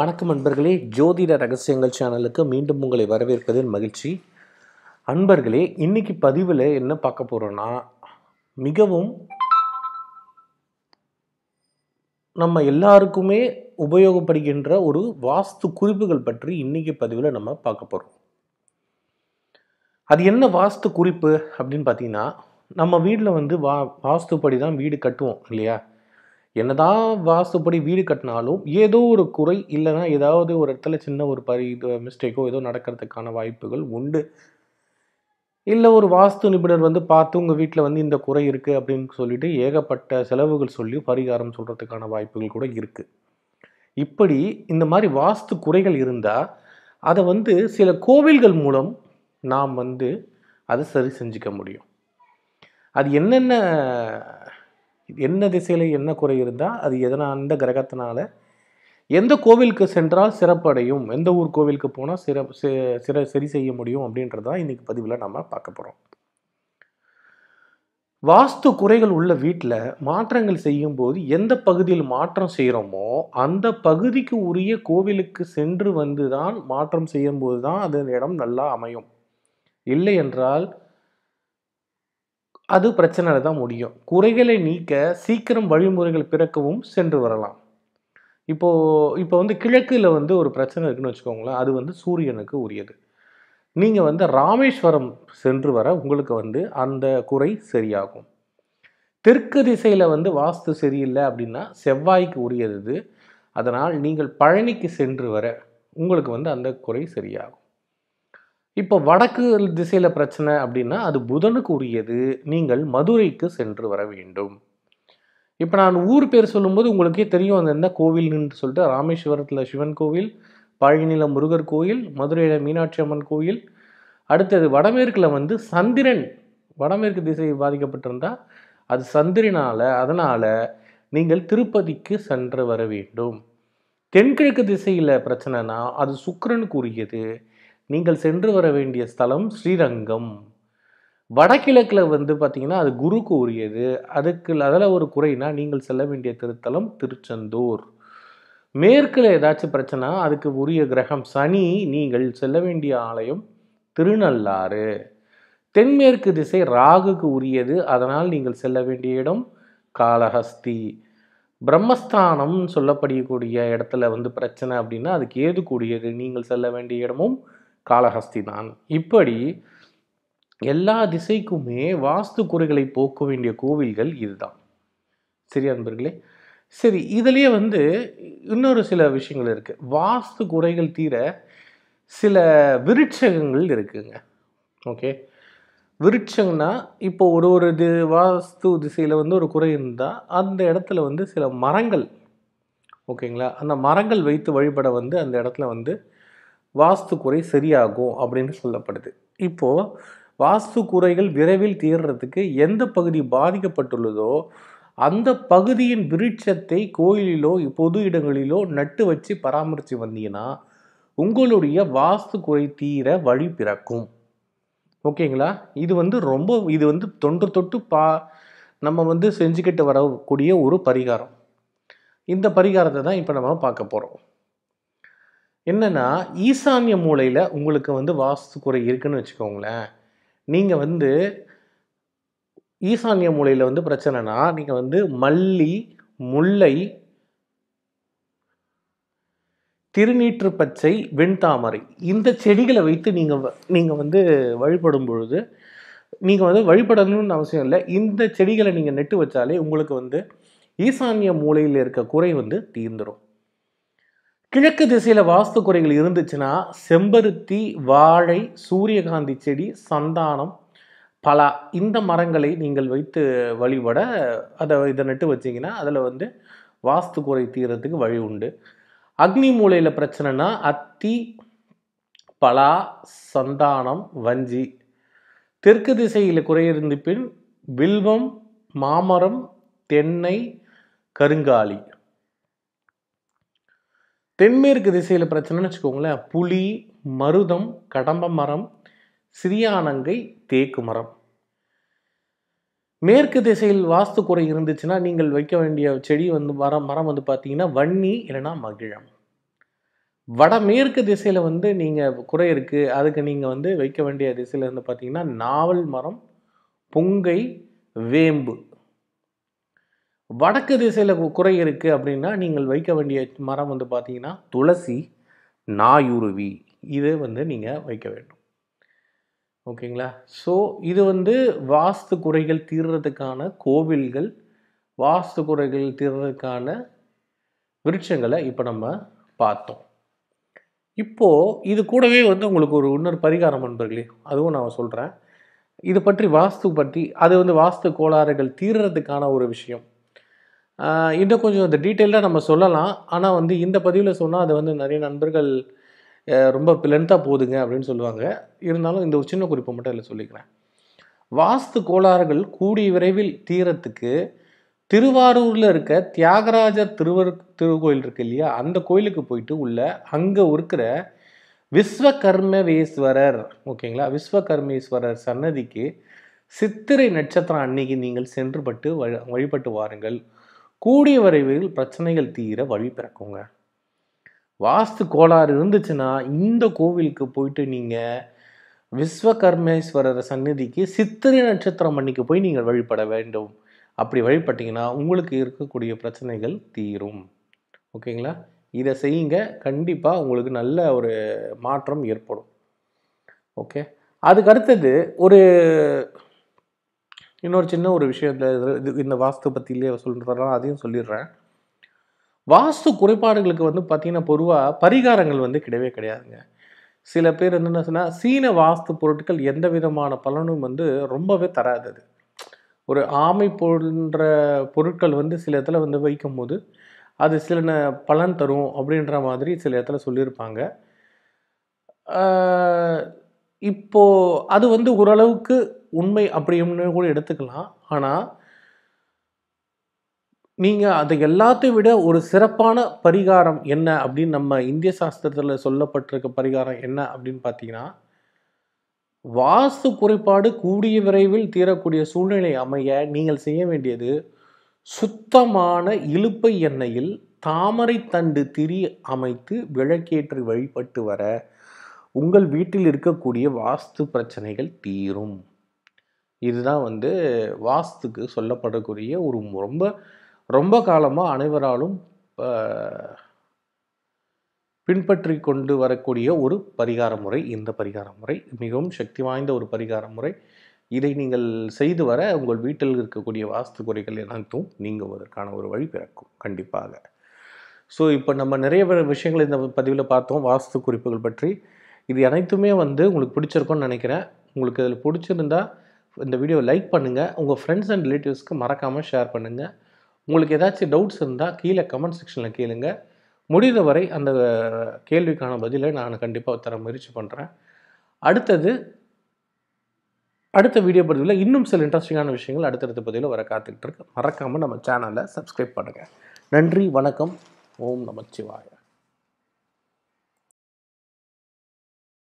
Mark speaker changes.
Speaker 1: வணக்கம் அன்பர்களே ஜோதிட ரகசியங்கள் சேனலுக்கு மீண்டும் உங்களை வரவேற்பதில் மகிழ்ச்சி அன்பர்களே இன்னைக்கு பதிவில் என்ன பார்க்க போகிறோன்னா மிகவும் நம்ம எல்லாருக்குமே உபயோகப்படுகின்ற ஒரு வாஸ்து குறிப்புகள் பற்றி இன்னைக்கு பதிவில் நம்ம பார்க்க போகிறோம் அது என்ன வாஸ்து குறிப்பு அப்படின்னு பார்த்தீங்கன்னா நம்ம வீட்டில் வந்து வா வாஸ்துப்படி தான் வீடு கட்டுவோம் இல்லையா என்னதான் வாசுப்படி வீடு கட்டினாலும் ஏதோ ஒரு குறை இல்லைன்னா ஏதாவது ஒரு இடத்துல சின்ன ஒரு பரி மிஸ்டேக்கோ ஏதோ நடக்கிறதுக்கான வாய்ப்புகள் உண்டு இல்லை ஒரு வாஸ்து நிபுணர் வந்து பார்த்து உங்கள் வீட்டில் வந்து இந்த குறை இருக்குது அப்படின்னு சொல்லிட்டு ஏகப்பட்ட செலவுகள் சொல்லி பரிகாரம் சொல்கிறதுக்கான வாய்ப்புகள் கூட இருக்குது இப்படி இந்த மாதிரி வாஸ்து குறைகள் இருந்தால் அதை வந்து சில கோவில்கள் மூலம் நாம் வந்து அதை சரி செஞ்சுக்க முடியும் அது என்னென்ன என்ன திசையில் என்ன குறை இருந்தால் அது எதனால் அந்த கிரகத்தினால எந்த கோவிலுக்கு சென்றால் சிறப்படையும் எந்த ஊர் கோவிலுக்கு போனால் சிற சிற சரி செய்ய முடியும் அப்படின்றது தான் இன்றைக்கி பதிவில் நம்ம பார்க்க போகிறோம் வாஸ்து குறைகள் உள்ள வீட்டில் மாற்றங்கள் செய்யும்போது எந்த பகுதியில் மாற்றம் செய்கிறோமோ அந்த பகுதிக்கு உரிய கோவிலுக்கு சென்று வந்து தான் மாற்றம் செய்யும்போது தான் அது இடம் நல்லா அமையும் இல்லை என்றால் அது பிரச்சனையில் தான் முடியும் குறைகளை நீக்க சீக்கிரம் வழிமுறைகள் பிறக்கவும் சென்று வரலாம் இப்போது இப்போ வந்து கிழக்கில் வந்து ஒரு பிரச்சனை இருக்குன்னு வச்சுக்கோங்களேன் அது வந்து சூரியனுக்கு உரியது நீங்கள் வந்து ராமேஸ்வரம் சென்று வர உங்களுக்கு வந்து அந்த குறை சரியாகும் தெற்கு திசையில் வந்து வாஸ்து சரியில்லை அப்படின்னா செவ்வாய்க்கு உரியது அதனால் நீங்கள் பழனிக்கு சென்று வர உங்களுக்கு வந்து அந்த குறை சரியாகும் இப்போ வடக்கு திசையில் பிரச்சனை அப்படின்னா அது புதனுக்கு உரியது நீங்கள் மதுரைக்கு சென்று வர வேண்டும் இப்போ நான் ஊர் பேர் சொல்லும்போது உங்களுக்கே தெரியும் அந்த என்ன கோவில்னு சொல்லிட்டு ராமேஸ்வரத்தில் சிவன் கோவில் பழனியில் முருகர் கோவில் மதுரையில் மீனாட்சி அம்மன் கோவில் அடுத்தது வடமேற்கில் வந்து சந்திரன் வடமேற்கு திசை பாதிக்கப்பட்டிருந்தால் அது சந்திரனால் அதனால் நீங்கள் திருப்பதிக்கு சென்று வர வேண்டும் தென்கிழக்கு திசையில் பிரச்சனைனா அது சுக்கரனுக்கு உரியது நீங்கள் சென்று வர வேண்டிய ஸ்தலம் ஸ்ரீரங்கம் வடகிழக்கில் வந்து பார்த்திங்கன்னா அது குருக்கு உரியது அதுக்கு அதில் ஒரு குறைனா நீங்கள் செல்ல வேண்டிய திருத்தலம் திருச்செந்தூர் மேற்கில் ஏதாச்சும் பிரச்சனை அதுக்கு உரிய கிரகம் சனி நீங்கள் செல்ல வேண்டிய ஆலயம் திருநள்ளாறு தென்மேற்கு திசை ராகுக்கு உரியது அதனால் நீங்கள் செல்ல வேண்டிய இடம் காலஹஸ்தி பிரம்மஸ்தானம் சொல்லப்படக்கூடிய இடத்துல வந்து பிரச்சனை அப்படின்னா அதுக்கு ஏது கூடியது நீங்கள் செல்ல வேண்டிய இடமும் காலஹஸ்தி தான் இப்படி எல்லா திசைக்குமே வாஸ்து குறைகளை போக்க வேண்டிய கோவில்கள் இதுதான் சரி அன்பர்களே சரி இதுலேயே வந்து இன்னொரு சில விஷயங்கள் இருக்குது வாஸ்து குறைகள் தீர சில விருட்சகங்கள் இருக்குங்க ஓகே விருட்சங்கன்னா இப்போ ஒரு ஒரு இது வாஸ்து திசையில் வந்து ஒரு குறை இருந்தால் அந்த இடத்துல வந்து சில மரங்கள் ஓகேங்களா அந்த மரங்கள் வைத்து வழிபட வந்து அந்த இடத்துல வந்து வாஸ்து குறை சரியாகும் அப்படின்னு சொல்லப்படுது இப்போது வாஸ்து குறைகள் விரைவில் தீர்றதுக்கு எந்த பகுதி பாதிக்கப்பட்டுள்ளதோ அந்த பகுதியின் விருட்சத்தை கோயிலிலோ பொது இடங்களிலோ நட்டு வச்சு பராமரித்து வந்தீங்கன்னா உங்களுடைய வாஸ்து குறை தீர வழி பிறக்கும் ஓகேங்களா இது வந்து ரொம்ப இது வந்து தொன்று தொட்டு பா நம்ம வந்து செஞ்சுக்கிட்டு வரக்கூடிய ஒரு பரிகாரம் இந்த பரிகாரத்தை தான் இப்போ நம்ம பார்க்க போகிறோம் என்னென்னா ஈசான்ய மூலையில் உங்களுக்கு வந்து வாஸ்து குறை இருக்குன்னு வச்சுக்கோங்களேன் நீங்கள் வந்து ஈசான்ய மூலையில் வந்து பிரச்சனைனா நீங்கள் வந்து மல்லி முல்லை திருநீற்று பச்சை வெண்தாமரை இந்த செடிகளை வைத்து நீங்கள் நீங்கள் வந்து வழிபடும் பொழுது நீங்கள் வந்து வழிபடணும்னு அவசியம் இல்லை இந்த செடிகளை நீங்கள் நெட்டு வச்சாலே உங்களுக்கு வந்து ஈசான்ய மூலையில் இருக்க குறை வந்து தீர்ந்துடும் கிழக்கு திசையில் வாஸ்து குறைகள் இருந்துச்சுன்னா செம்பருத்தி வாழை சூரியகாந்தி செடி சந்தானம் பலா இந்த மரங்களை நீங்கள் வைத்து வழிபட அதை இதை நட்டு வச்சிங்கன்னா அதில் வந்து வாஸ்து குறை தீரத்துக்கு வழி உண்டு அக்னி மூலையில் பிரச்சனைனா அத்தி பலா சந்தானம் வஞ்சி தெற்கு திசையில் குறையிருந்து பின் வில்வம் மாமரம் தென்னை கருங்காலி தென்மேற்கு திசையில் பிரச்சனைன்னு வச்சுக்கோங்களேன் புலி மருதம் கடம்ப மரம் சிறியானங்கை தேக்கு மரம் மேற்கு திசையில் வாஸ்து குறை இருந்துச்சுன்னா நீங்கள் வைக்க வேண்டிய செடி வந்து மரம் மரம் வந்து பார்த்தீங்கன்னா வன்னி இல்லைன்னா மகிழம் வடமேற்கு திசையில் வந்து நீங்கள் குறை இருக்குது அதுக்கு நீங்கள் வந்து வைக்க வேண்டிய திசையில் வந்து பார்த்தீங்கன்னா நாவல் மரம் பொங்கை வேம்பு வடக்கு திசையில் குறை இருக்குது அப்படின்னா நீங்கள் வைக்க வேண்டிய மரம் வந்து பார்த்தீங்கன்னா துளசி நாயுருவி இது வந்து நீங்கள் வைக்க வேண்டும் ஓகேங்களா ஸோ இது வந்து வாஸ்து குறைகள் தீர்றதுக்கான கோவில்கள் வாஸ்து குறைகள் தீர்றதுக்கான விருட்சங்களை இப்போ நம்ம பார்த்தோம் இப்போது இது கூடவே வந்து உங்களுக்கு ஒரு இன்னொரு பரிகாரம் நண்பர்களே அதுவும் நான் சொல்கிறேன் இது பற்றி வாஸ்து பற்றி அது வந்து வாஸ்து கோளாறுகள் தீர்றதுக்கான ஒரு விஷயம் இன்னும் கொஞ்சம் அந்த டீட்டெயிலாக நம்ம சொல்லலாம் ஆனால் வந்து இந்த பதிவில் சொன்னால் அதை வந்து நிறைய நண்பர்கள் ரொம்ப லென்த்தாக போகுதுங்க அப்படின்னு சொல்லுவாங்க இருந்தாலும் இந்த சின்ன குறிப்பை மட்டும் இல்லை சொல்லிக்கிறேன் வாஸ்து கோளாறுகள் கூடிய விரைவில் தீரத்துக்கு திருவாரூரில் இருக்க தியாகராஜர் திருவர் திருக்கோயில் இருக்கு இல்லையா அந்த கோயிலுக்கு போயிட்டு உள்ள அங்கே இருக்கிற விஸ்வகர்மவேஸ்வரர் ஓகேங்களா விஸ்வகர்மேஸ்வரர் சன்னதிக்கு சித்திரை நட்சத்திரம் அன்னைக்கு நீங்கள் சென்றுபட்டு வழிபட்டு வாருங்கள் கூடிய விரைவில் பிரச்சனைகள் தீர வழி பிறக்குங்க வாஸ்து கோளாறு இருந்துச்சுன்னா இந்த கோவிலுக்கு போயிட்டு நீங்கள் விஸ்வகர்மேஸ்வரர் சந்நிதிக்கு சித்திரை நட்சத்திரம் அன்னைக்கு போய் நீங்கள் வழிபட வேண்டும் அப்படி வழிபட்டிங்கன்னா உங்களுக்கு இருக்கக்கூடிய பிரச்சனைகள் தீரும் ஓகேங்களா இதை செய்யுங்க கண்டிப்பாக உங்களுக்கு நல்ல ஒரு மாற்றம் ஏற்படும் ஓகே அதுக்கு அடுத்தது ஒரு இன்னொரு சின்ன ஒரு விஷயத்தில் இது இந்த வாஸ்து பற்றியிலே சொல்கிறதெல்லாம் அதையும் சொல்லிடுறேன் வாஸ்து குறைபாடுகளுக்கு வந்து பார்த்திங்கன்னா பொதுவாக பரிகாரங்கள் வந்து கிடையவே கிடையாதுங்க சில பேர் என்ன சொன்னால் சீன வாஸ்து பொருட்கள் எந்த விதமான பலனும் வந்து ரொம்பவே தராது அது ஒரு ஆமை போன்ற பொருட்கள் வந்து சில இடத்துல வந்து வைக்கும் போது அது சில பலன் தரும் அப்படின்ற மாதிரி சில இடத்துல சொல்லியிருப்பாங்க இப்போது அது வந்து ஓரளவுக்கு உண்மை அப்படின்னு கூட எடுத்துக்கலாம் ஆனால் நீங்கள் அதை எல்லாத்தையும் விட ஒரு சிறப்பான பரிகாரம் என்ன அப்படின்னு நம்ம இந்திய சாஸ்திரத்தில் சொல்லப்பட்டிருக்க பரிகாரம் என்ன அப்படின்னு பார்த்தீங்கன்னா வாஸ்து குறைபாடு கூடிய விரைவில் தீரக்கூடிய சூழ்நிலை அமைய நீங்கள் செய்ய வேண்டியது சுத்தமான இழுப்பை எண்ணெயில் தாமரை தண்டு திரி அமைத்து விளக்கேற்றி வழிபட்டு வர உங்கள் வீட்டில் இருக்கக்கூடிய வாஸ்து பிரச்சனைகள் தீரும் இதுதான் வந்து வாஸ்துக்கு சொல்லப்படக்கூடிய ஒரு ரொம்ப ரொம்ப காலமாக அனைவராலும் பின்பற்றி கொண்டு வரக்கூடிய ஒரு பரிகார முறை இந்த பரிகார முறை மிகவும் சக்தி வாய்ந்த ஒரு பரிகார முறை இதை நீங்கள் செய்து வர உங்கள் வீட்டில் இருக்கக்கூடிய வாஸ்து குறைகள் எல்லாத்தும் நீங்குவதற்கான ஒரு வழி பிறக்கும் கண்டிப்பாக ஸோ இப்போ நம்ம நிறைய விஷயங்கள் இந்த பதிவில் பார்த்தோம் வாஸ்து குறிப்புகள் பற்றி இது அனைத்துமே வந்து உங்களுக்கு பிடிச்சிருக்கும்னு நினைக்கிறேன் உங்களுக்கு இதில் பிடிச்சிருந்தா இந்த வீடியோ லைக் பண்ணுங்கள் உங்கள் ஃப்ரெண்ட்ஸ் அண்ட் ரிலேட்டிவ்ஸ்க்கு மறக்காமல் ஷேர் பண்ணுங்கள் உங்களுக்கு ஏதாச்சும் டவுட்ஸ் இருந்தால் கீழே கமெண்ட் செக்ஷனில் கேளுங்க முடிந்த வரை அந்த கேள்விக்கான பதிலை நான் கண்டிப்பாக தர முயற்சி பண்ணுறேன் அடுத்தது அடுத்த வீடியோ பதிவில் இன்னும் சில இன்ட்ரெஸ்டிங்கான விஷயங்கள் அடுத்தடுத்த பதிவில் வர காத்துக்கிட்டு இருக்கு மறக்காமல் நம்ம சேனலை சப்ஸ்கிரைப் பண்ணுங்கள் நன்றி வணக்கம் ஓம் நமச்சிவாயா